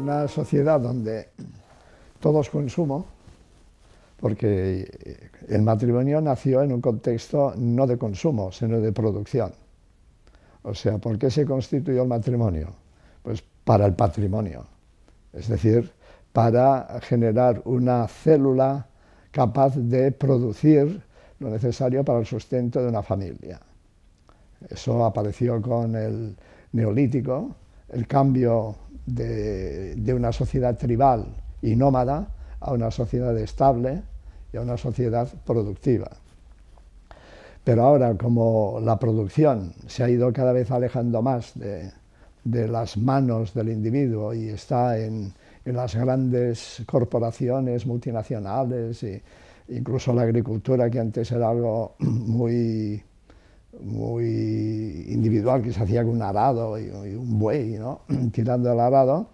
una sociedad donde todos consumo, porque el matrimonio nació en un contexto no de consumo, sino de producción. O sea, ¿por qué se constituyó el matrimonio? Pues para el patrimonio, es decir, para generar una célula capaz de producir lo necesario para el sustento de una familia. Eso apareció con el neolítico, el cambio de, una sociedad tribal y nómada a una sociedad estable y a una sociedad productiva. Pero ahora, como la producción se ha ido cada vez alejando más de, las manos del individuo y está en, las grandes corporaciones multinacionales, e incluso la agricultura, que antes era algo muy, muy individual que se hacía con un arado y, un buey, tirando el arado,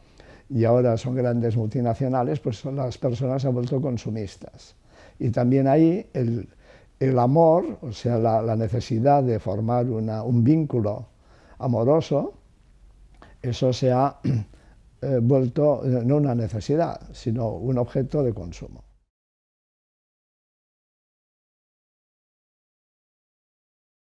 y ahora son grandes multinacionales, pues son, las personas se han vuelto consumistas. Y también ahí el, amor, o sea, la, necesidad de formar un vínculo amoroso, eso se ha eh, vuelto eh, no una necesidad, sino un objeto de consumo.